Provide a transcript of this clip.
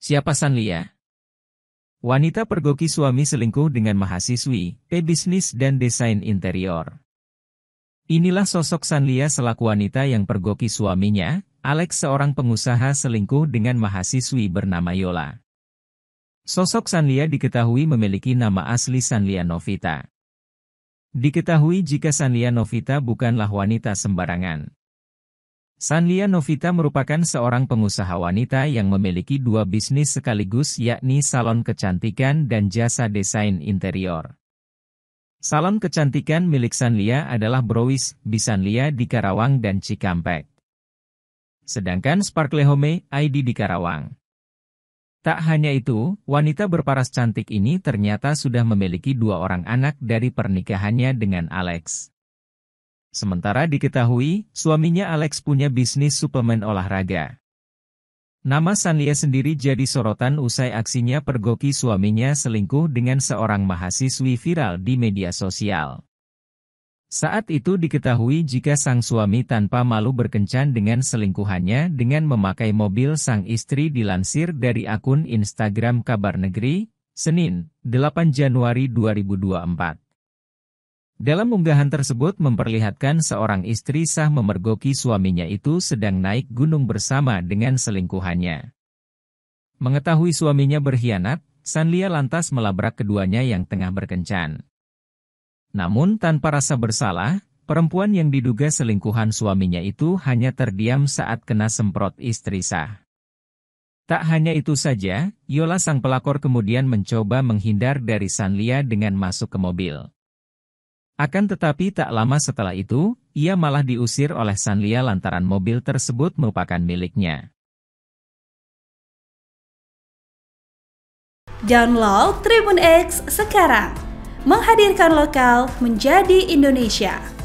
Siapa Sanlia? Wanita pergoki suami selingkuh dengan mahasiswi, pebisnis dan desain interior. Inilah sosok Sanlia selaku wanita yang pergoki suaminya, Alex seorang pengusaha selingkuh dengan mahasiswi bernama Yola. Sosok Sanlia diketahui memiliki nama asli Sanlia Novita. Diketahui jika Sanlia Novita bukanlah wanita sembarangan. Sanlia Novita merupakan seorang pengusaha wanita yang memiliki dua bisnis sekaligus yakni salon kecantikan dan jasa desain interior. Salon kecantikan milik Sanlia adalah Browis, Bisanlia di Karawang dan Cikampek. Sedangkan Sparkle Home ID di Karawang. Tak hanya itu, wanita berparas cantik ini ternyata sudah memiliki dua orang anak dari pernikahannya dengan Alex. Sementara diketahui, suaminya Alex punya bisnis suplemen olahraga. Nama Sanlia sendiri jadi sorotan usai aksinya pergoki suaminya selingkuh dengan seorang mahasiswi viral di media sosial. Saat itu diketahui jika sang suami tanpa malu berkencan dengan selingkuhannya dengan memakai mobil sang istri dilansir dari akun Instagram Kabar Negeri, Senin, 8 Januari 2024. Dalam unggahan tersebut memperlihatkan seorang istri sah memergoki suaminya itu sedang naik gunung bersama dengan selingkuhannya. Mengetahui suaminya berkhianat, Sanlia lantas melabrak keduanya yang tengah berkencan. Namun tanpa rasa bersalah, perempuan yang diduga selingkuhan suaminya itu hanya terdiam saat kena semprot istri sah. Tak hanya itu saja, Yola sang pelakor kemudian mencoba menghindar dari Sanlia dengan masuk ke mobil. Akan tetapi tak lama setelah itu, ia malah diusir oleh Sanlia lantaran mobil tersebut merupakan miliknya. Download Tribun X sekarang, menghadirkan lokal menjadi Indonesia.